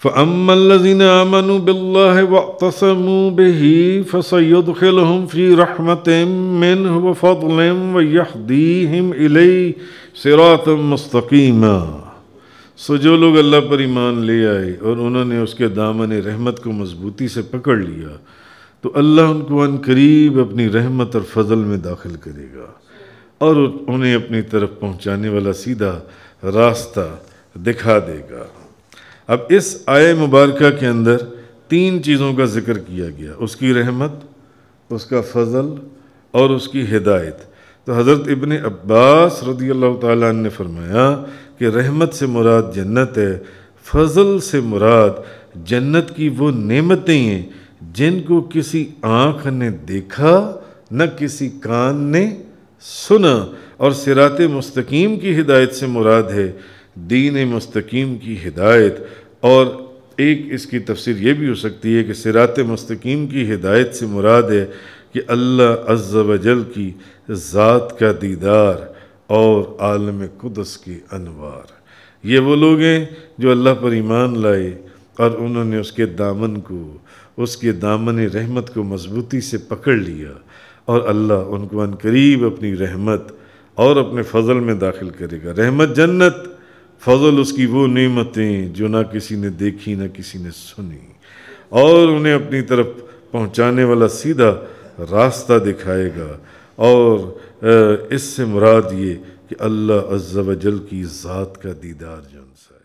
فاما الذين امنوا بالله واعتصموا به فسيدخلهم في رحمه منه وفضل ويهديهم اليه صراطا مستقيما سو جو لوگ اللہ پر ایمان لے آئے اور انہوں نے اس کے دامن رحمت کو مضبوطی سے پکڑ لیا تو اللہ ان کو ان قریب اپنی رحمت اور فضل میں داخل کرے گا اور انہیں اپنی طرف پہنچانے والا سیدھا راستہ دکھا دے گا اب اس آئے مبارکہ کے اندر تین چیزوں کا ذکر کیا گیا اس کی رحمت اس کا فضل اور اس کی ہدایت تو حضرت ابن عباس رضی اللہ تعالیٰ نے فرمایا کہ رحمت سے مراد جنت ہے فضل سے مراد جنت کی وہ نعمتیں ہیں جن کو کسی آنکھ نے دیکھا نہ کسی کان نے سنا اور سرات مستقیم کی ہدایت سے مراد ہے دین مستقیم کی ہدایت اور ایک اس کی تفسیر یہ بھی ہو سکتی ہے کہ سرات مستقیم کی ہدایت سے مراد ہے کہ اللہ عز و جل کی ذات کا دیدار اور عالم قدس کے انوار یہ وہ لوگ ہیں جو اللہ پر ایمان لائے اور انہوں نے اس کے دامن کو اس کے دامن رحمت کو مضبوطی سے پکڑ لیا اور اللہ ان کو قریب اپنی رحمت اور اپنے فضل میں داخل کرے گا رحمت جنت فضل اس کی وہ نعمتیں جو نہ کسی نے دیکھی نہ کسی نے سنی اور انہیں اپنی طرف پہنچانے والا سیدھا راستہ دکھائے گا اور اس سے مراد یہ کہ اللہ عز و جل کی ذات کا دیدار جنس ہے